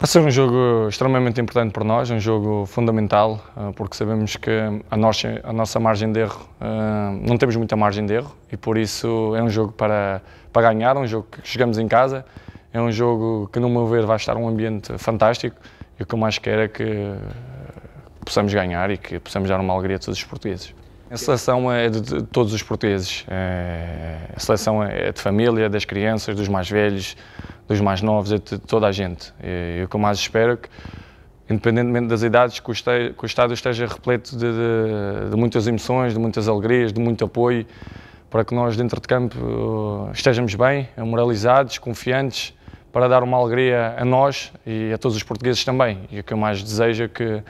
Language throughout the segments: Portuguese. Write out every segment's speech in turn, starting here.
Vai ser um jogo extremamente importante para nós, um jogo fundamental, eh, porque sabemos que a nossa, a nossa margem de erro, eh, não temos muita margem de erro e por isso é um jogo para, para ganhar, um jogo que chegamos em casa, é um jogo que, no meu ver, vai estar um ambiente fantástico e o que eu mais quero é que possamos ganhar e que possamos dar uma alegria a todos os portugueses. A seleção é de todos os portugueses, é, a seleção é de família, das crianças, dos mais velhos, dos mais novos, é de toda a gente. E, o que eu mais espero é que, independentemente das idades, que o, este, que o estádio esteja repleto de, de, de, muitas emoções, de muitas alegrias, de muito apoio, para que nós, dentro de campo, estejamos bem, moralizados, confiantes, para dar uma alegria a nós e a todos os portugueses também. E o que eu mais desejo é que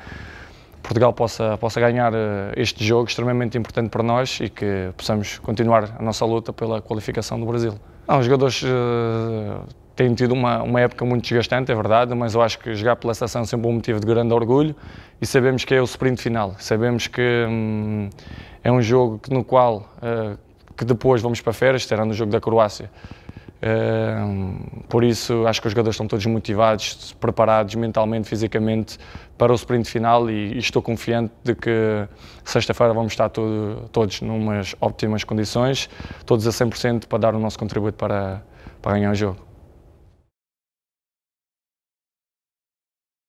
Portugal possa, possa ganhar eh, este jogo extremamente importante para nós e que possamos continuar a nossa luta pela qualificação do Brasil. Não, os jogadores uh, tem tido uma, uma época muito desgastante, é verdade, mas eu acho que jogar pela seleção é sempre um motivo de grande orgulho e sabemos que é o sprint final. Sabemos que hum, é um jogo que, no qual uh, que depois vamos para férias, será no jogo da Croácia. Uh, por isso, acho que os jogadores estão todos motivados, preparados mentalmente, fisicamente para o sprint final e, e estou confiante de que sexta-feira vamos estar todo, todos numas ótimas condições, todos a 100% para dar o nosso contributo para, para ganhar o jogo.